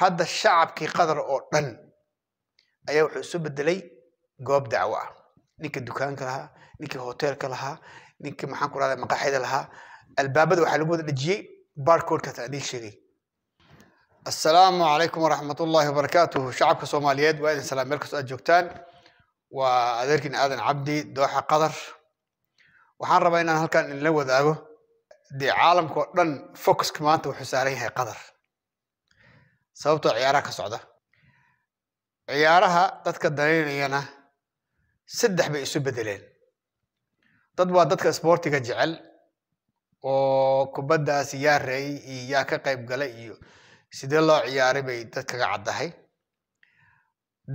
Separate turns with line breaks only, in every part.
hadda shacabkii qatar oo dhan ayaa wuxuu isu bedelay goob dacwo ah ninkii dukaanka lahaa ninkii hoteelka lahaa ninkii maxaan ku rahda maqaaxida lahaa albaabada waxaa lagu wada dhejiyey barcodeka ta sheegay assalaamu calaykum waraxmat ullaahi wabarakaatuhu shacabka soomaaliyeed waa idin salaam meel kastoo aad joogtaan waa adeerkiin aadan cabdi dooxa qatar waxaan rabaa inaan halkan idinla wadaago dee caalamka dhan focuska maanta wuxuu saaran yahay qatar sababtoo ah ciyaaraha ka socda ciyaaraha dadka danaynayana saddex bay isu bedeleen dad waa dadka isboortiga jecel oo kubaddaas yaa reeyey iyo yaa ka qayb galay iyo sidee loo ciyaaray bay dad kaga caddahay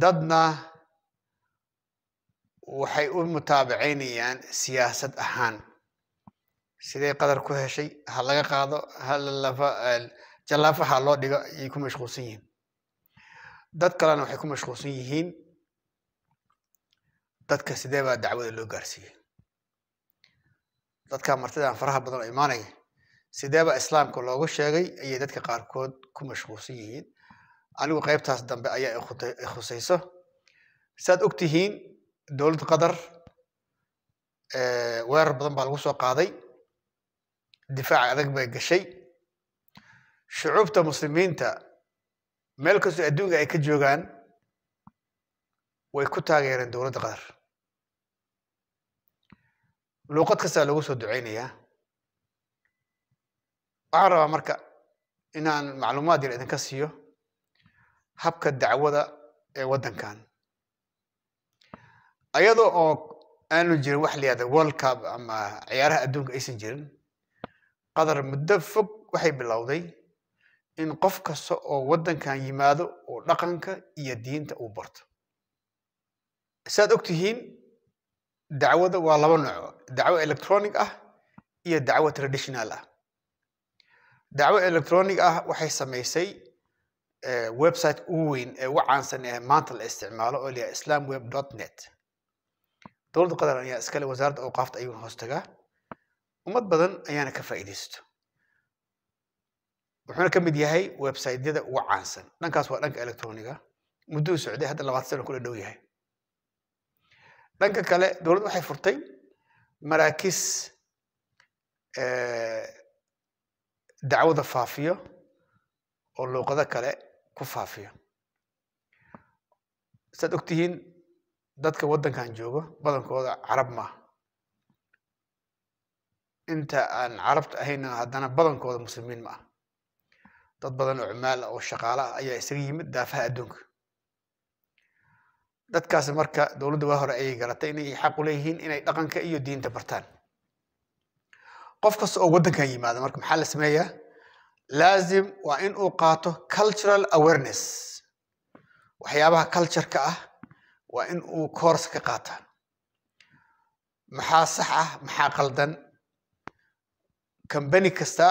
dadna waxay u mutaabicaynayaan siyaasad ahaan siday qadar ku heshay ha laga qaado ha lalafa jallaafaha loo dhigo ayay ku mashquulsan yihiin dad kalena waxay ku mashquulsan yihiin dadka sidee baa dacwada loo gaarsiiyey dadkaa martidan faraha badan oo imaanaya sidee baa islaamka loogu sheegay ayay dadka qaarkood ku mashquulsan yihiin anigu qaybtaas dambe ayaa ikhusayso saad og tihiin dowlad qatar weerar badan baa lagu soo qaaday difaac adag bay gashay shucuubta muslimiinta meel kastoo adduunka ay ka joogaan way ku taageereen dowladda qatar luuqad kastaa lagu soo ducaynayaa waxaan rabaa marka inaan macluumaad yar idinka siiyo habka dacwada ee waddankan ayadoo oo aanu jirin wax la yihahda world cup ama ciyaaraha adduunka aysan jirin qatar muddo fog waxay bilowday in qof kasta oo waddankan yimaado oo dhaqanka iyo diinta uu barto saad og tihiin dacwada waa laba nooco dacwo electronic ah iyo dacwo traditional ah dacwo electronic ah waxay samaysay eh, website ugu weyn ee ugu caansan ee maanta la isticmaalo oo liyaa islam web dot net dowladda qatar ayaa iskale wasaaradda awqaafta ayuu hoostagaa ummad badan ayaana ka faa'iidaysto wuxuuna ka mid yahay websaytyada ugu caansan dhankaas waa dhanka electroniga mudduu socday hadda labaatan sana kula dhow yahay dhanka kale dowladdu waxay furtay maraakiis eh, dacwada faafiyo oo luuqado kale ku faafiyo saad ogtihiin dadka waddankan joogo badankooda carab maaha inta aan carabta ahayna haddana badankooda muslimiin ma ah dad badan oo cumaal ah, oo shaqaale ah ayaa isaga yimid daafaha adduunka dadkaasi marka dowladda waa hore ayay garatay inay xaq u leeyihiin inay dhaqanka iyo diinta bartaan qof kasta oo waddankan yimaada marka maxaa la sameeyaa laazim waa in uu qaato cultural awareness waxyaabaha cultureka ah waa in uu koors ka qaata maxaa sax ah maxaa qaldan combany kasta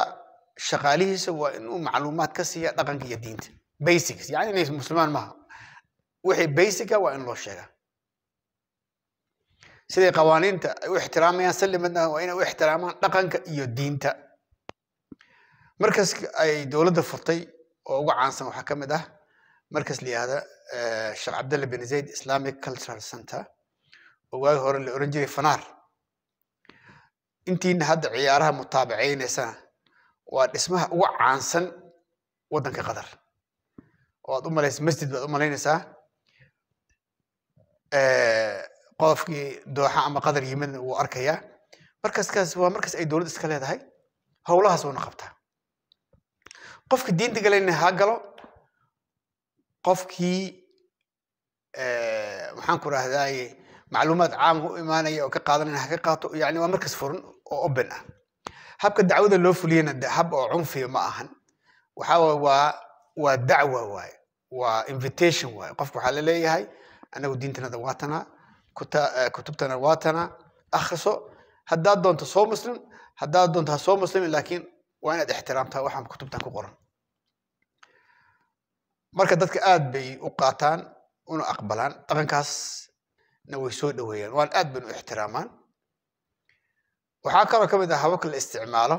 shaqaalihiisa waa inuu macluumaad ka siiya dhaqanka iyo diinta basics yani inays muslimaan maaha wixii basica ah waa in loo sheegaa siday qawaaniinta ay u ixtiraamayaan sallimadna waa inay u ixtiraamaan dhaqanka iyo diinta markas ay dowladda furtay oo ugu caansan waxaa ka mid ah markas la yihahda eh, sheekh cabdalla bin zayd islamic cultural center oo waagi hore la oran jiray fanaar intiina hadda ciyaaraha mutaabaceynaysana waa dhismaha ugu caansan waddanka qatar oo aad u malaysa masjid baad u malaynaysaa qodofkii dooxa ama qatar yimidna wuu arkayaa markaskaas waa markaas ay dowladda iska leedahay howlahaas uuna qabtaa qofka diinta galayna ha galo qofkii maxaan ku rahdaye macluumaad caam u imaanaya oo ka qaadanayna ha ka qaato yani waa markas furan oo open ah habka dacwada loo fuliyana de hab oo cunfiya ma ahan waxaaway waa waa dacwa waaye waa invitation waaye qofka waxaa la leeyahay anagu diintanada waatanaa eh, kutubtana waatanaa akriso haddaad doonto soo muslim haddaad doonto ha soo muslimin laakiin waa inaad ixtiraamtaa waxaan kutubtan ku qoran marka dadka aad bay u qaataan una aqbalaan dhaqankaasna way soo dhaweeyaan waan aad bayna u ixtiraamaan waxaa kaloo ka mid ah hababka la isticmaalo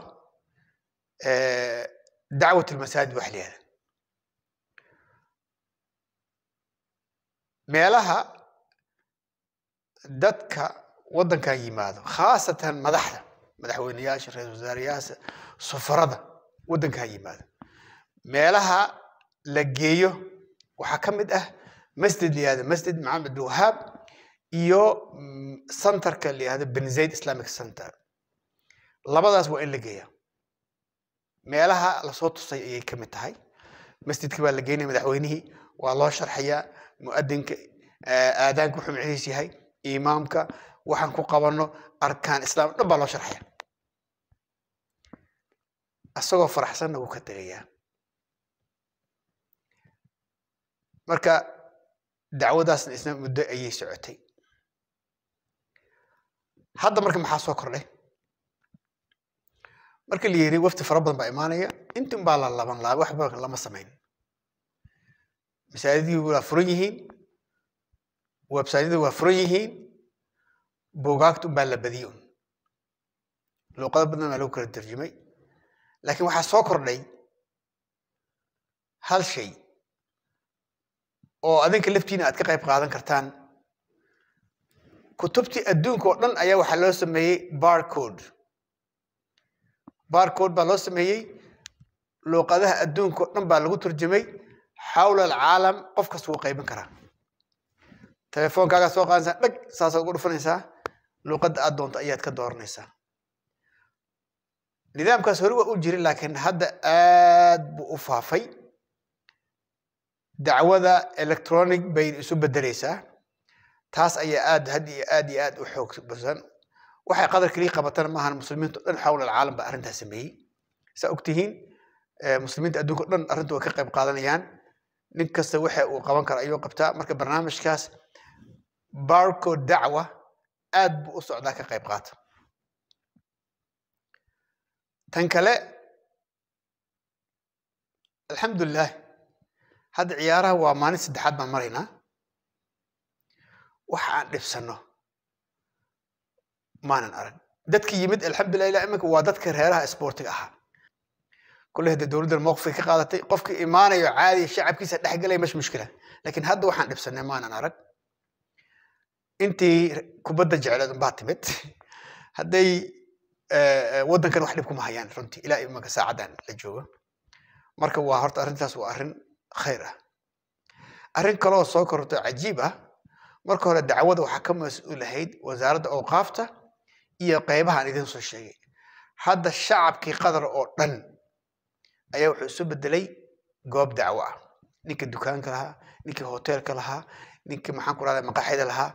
dacwat lmasaajid waxleeda meelaha dadka waddankan yimaado khaasatan madaxda madaxweyneyaasha ra-iisul wasaarayaasha safarada waddankan yimaado meelaha la geeyo waxaa ka mid ah masjid layihahdo masjid maxamed abdilwahaab iyo centerka mm, layihahdo benzaid islamic center labadaas waa in la geeya meelaha lasoo tusay ayay ka mid tahay masjidka baa la geynaya madaxweynihii waa loo sharxayaa muadinka eh, aadaanka wuxuu micnihiis yahay imaamka waxaan ku qabanno arkaan islaam dhan baa loo sharxaya isagoo faraxsanna wuu ka tegayaa marka dacwadaasna isna muddo ayay socotay hadda marka maxaa soo kordhay marka la yiri wafti fara badan baa imaanaya intin baa la laban laa waxba lama samayn masaajidii waa furan yihiin websaydyada waa furan yihiin buugaagtu baa la badiyo luuqado badan baa lagu kala tarjumay laakiin waxaa soo kordhay hal shay oo adinka laftiina aad ka qayb qaadan kartaan kutubtii adduunka oo dhan ayaa waxaa loo sameeyey barcode baarkood baa loo sameeyey luuqadaha adduunka o dhan baa lagu turjumay xawla alcaalam qof kasta wuu qaybin karaa telefoonkaagaa soo qaadanaysaa dheg saasaad ugu dhufanaysaa luuqadda aad doonto ayaad ka dooranaysaa nidaamkaas hore waa u jirin laakiin hadda aad buu u faafay dacwada electronic bay isu bedeleysaa taas ayaa aad had iyo aad iyo aad u xoog basan waxay qadar keliya qabatana maahan muslimiinto dhan xawla alcaalam baa arrintaas sameeyey saa ogtihiin eh, muslimiinta adduunka dhan arrinta way ka qayb qaadanayaan nin kasta waxa uu qaban kara ayuu qabtaa marka barnaamijkaas barco dacwa aad buu u socdaa ka qayb qaata tan kale alxamdulilah hadda ciyaaraha waa maalin saddexaad baan maraynaa waxa aan dhibsanno maanan arag dadka yimid alxamdulilah ilaa iminka waa dadka reeraha isboortiga ahaa kulli hadda dowladdan mowqifay ka qaadatay qofka imaanayo caadiya shacabkiisa dhexgalaya mash mushkila laakiin hadda waxaan dhibsanay maanan arag intii kubadda jecleed unbaa timid hadday eh, eh, waddankan wax dhib kuma hayaan runtii ilaa iminka saacaddan la joogo marka waa horta arrintaas waa arrin khayr ah arrin kaleoo soo kororto cajiib ah marka hore dacwada waxaa ka mas-uulahayd wasaaradda awqaafta iyo qaybahaan idin soo sheegay hadda shacabkii qadar oo dhan ayaa wuxuu isu bedelay goob dacwo ah ninka dukaanka lahaa ninkii hoteelka lahaa ninkii maxaan ku rahda maqaaxida lahaa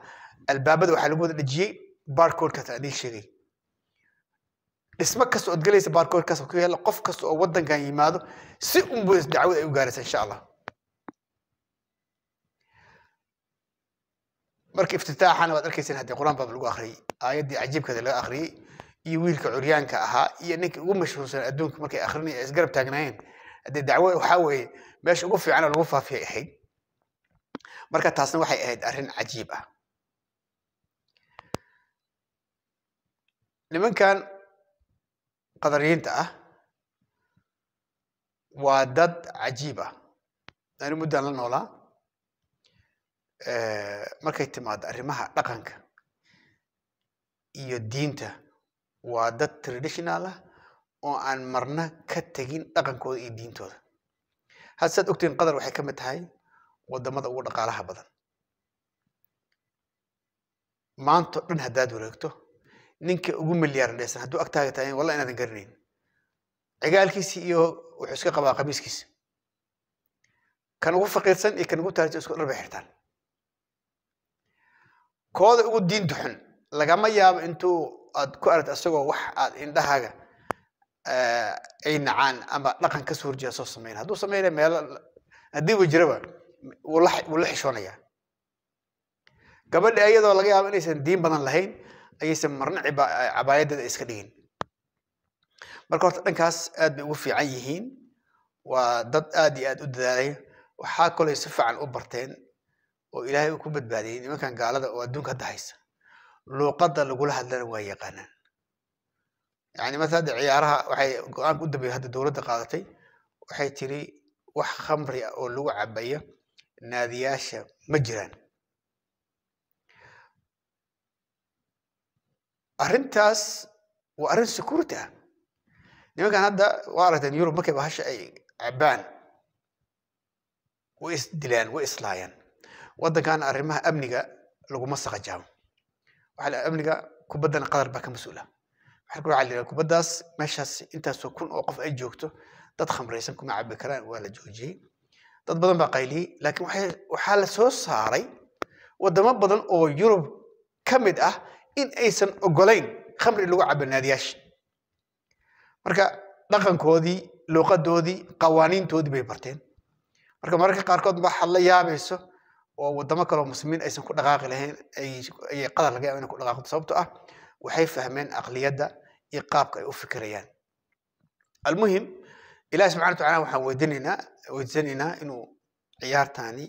albaabada waxaa lagu wada dhejiyey barcoodkaas aan idiin sheegay dhismo kasta ood gelaysa barcoodkaas ku yaala qof kasta oo waddankan yimaado si unbu dacwada ay u gaaraysa insha allah marka iftitaaxana waad arkayseen haddee qur-aan baaba lagu akriyey aayaddii cajiibkeeda laga akhriyey iyo wiilka curyaanka ahaa iyo ninka ugu mashhuulsan adduunka markay akrinay ee isgarab taagnaayeen haddee dacwo waxaa weeye meesha ugu fiican oo lagu faafiyay ahayd marka taasna waxay ahayd arrin cajiib ah nimankan qadariyiinta ah waa dad cajiib ah ani muddaan la noolaa markay timaado arrimaha dhaqanka iyo diinta waa dad traditional ah oo aan marna ka tegin dhaqankooda iyo diintooda had saad ogtihin qatar waxay ka mid tahay wadamada ugu dhaqaalaha badan maanto dhan haddaad wareegto ninka ugu milyaar dheysan hadduu agtaaga tahay walla inaadan garanayn cigaalkiisi iyo wuxuu iska qabaa qamiiskiisa kan ugu faqiirsan iyo kan ugu taarisa isku dhar xirtaan kooda ugu diinta xun lagama yaabo intuu aad ku aragti isagoo wax aad indhahaaga eh, ay nacaan ama dhaqan ka soo horjeeda soo samayn hadduu samaynaya meelo adiiba jiraba wuu la xishoonayaa gabadha ayadoo laga yaabo inaysan diin badan lahayn ayaysan marna cabaayadeeda iska dhigin marka horta dhankaas aad bay ugu fiican yihiin waa dad aad iyo aad u dadaalaya waxaa kaloo ay si fiican u barteen oo ilaahay uu ku badbaadiyey nimankan gaalada oo adduunka hadda haysa luuqadda lagula hadlana waa yaqaanaan yani marta hadda ciyaaraha waxay go-aanka u dambeeya hadda dowladda qaadatay waxay tiri wax khamri ah oo lagu cabayo naadiyaasha ma jiraan arrintaas waa arrin security ah nimankan hadda waa aragteen yurub markayba hasha ay cabbaan way isdilaan way islaayaan waddankan arrimaha amniga laguma saqajaabo amniga kubaddana qatar baa ka mas-uula waxaa la kubaddaas meeshaas intaasoo kun oo qof ay joogto dad khamraysan kuma cabi karaan waa la joojiyey dad badan baa qayliyey laakiin waxaa la soo saaray waddamo badan oo yurub ka mid ah in aysan ogolayn khamri lagu cabo naadiyaasha marka dhaqankoodii luuqadoodii qawaaniintoodii bay barteen marka mararka qaarkood waxaad la yaabayso oo wadamo kaleoo muslimiin aysan ku dhaqaaqi lahayn ayay qadar laga yaaba inay ku dhaqaaqdo sababto ah waxay fahmeen aqliyadda iyo qaabka ay u fikirayaan almuhim ilahi subxana wa tacala waxaan weydiinaynaa weydiisanaynaa inuu ciyaartani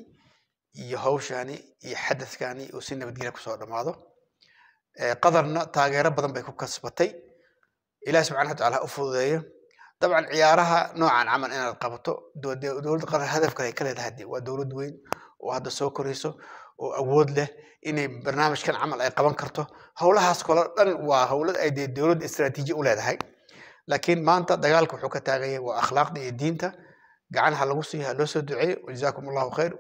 iyo hawshani iyo xadadkani uu si nabadgelya kusoo dhammaado qadarna taageero badan bay ku kasbatay ilahi subxana wa tacala ha u fududeeyo dabcan ciyaaraha noocan camal inaad qabato dowladda qaran hadaf ay ka leedahay waa dowlad weyn oo hadda soo korayso oo awood leh inay barnaamijkan camal ay qaban karto howlahaas kolo dhan waa howlad ay dee dowladda istraatiiji u leedahay laakiin maanta dagaalka wuxuu ka taagan waa akhlaaqda iyo diinta gacan ha lagu siiya ha loo soo duceeyo wajazaakum allahu khayr